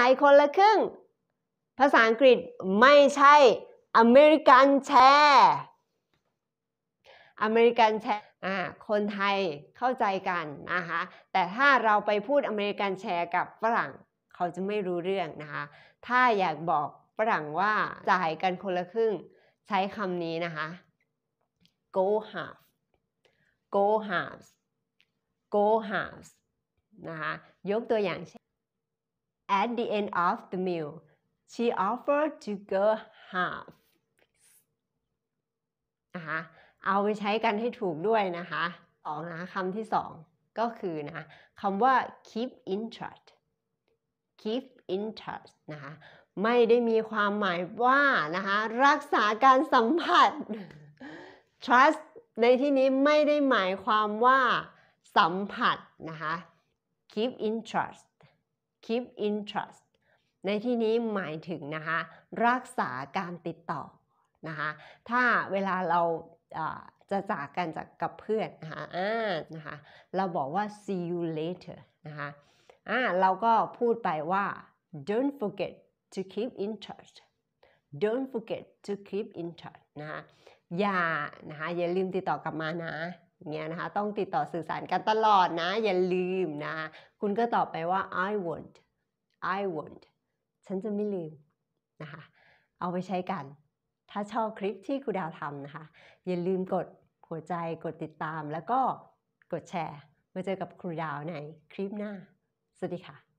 ายคนละครึ่ง ภาษาอังกฤษไม่ใช่อเมริกันแชร์อเมริกันแชร์อ่าคนไทยเข้าใจกันนะคะแต่ถ้าเราไปพูดอเมริกันแชร์ กับฝรั่งเขาจะไม่รู้เรื่องนะคะ ถ้าอยากบอกฝรั่งว่าจ่ายกันคนละครึ่งใช้คำนี้นะคะ go half go halves go halves นะคะยกตัวอย่างเช่น At the end of the meal, she offered to go half. นะคะเอาไปใช้กันให้ถูกด้วยนะคะสองนะคำที่สองก็คือนะคำว่า keep in touch keep in touch นะคะไม่ได้มีความหมายว่านะคะรักษาการสัมผัส trust ในที่นี้ไม่ได้หมายความว่าสัมผัสนะคะ keep in touch keep in trust ในที่นี้หมายถึงนะคะ รักษาการติดต่อนะคะ ถ้าเวลาเราจะจากกันจากกับเพื่อน นะคะะนะคะเราบอกว่า see you later นะคะอ่เราก็พูดไปว่า don't forget to keep in touch don't forget to keep in touch นะคะอย่านะคะอย่าลืมติดต่อกลับมานะเนี่ยนะคะต้องติดต่อสื่อสารกันตลอดนะ อย่าลืมนะ คุณก็ตอบไปว่า I won't I won't ฉันจะไม่ลืมนะคะเอาไปใช้กัน ถ้าชอบคลิปที่ครูดาวทำนะคะ อย่าลืมกดหัวใจกดติดตาม แล้วก็กดแชร์ มาเจอกับครูดาวในคลิปหน้า สวัสดีค่ะ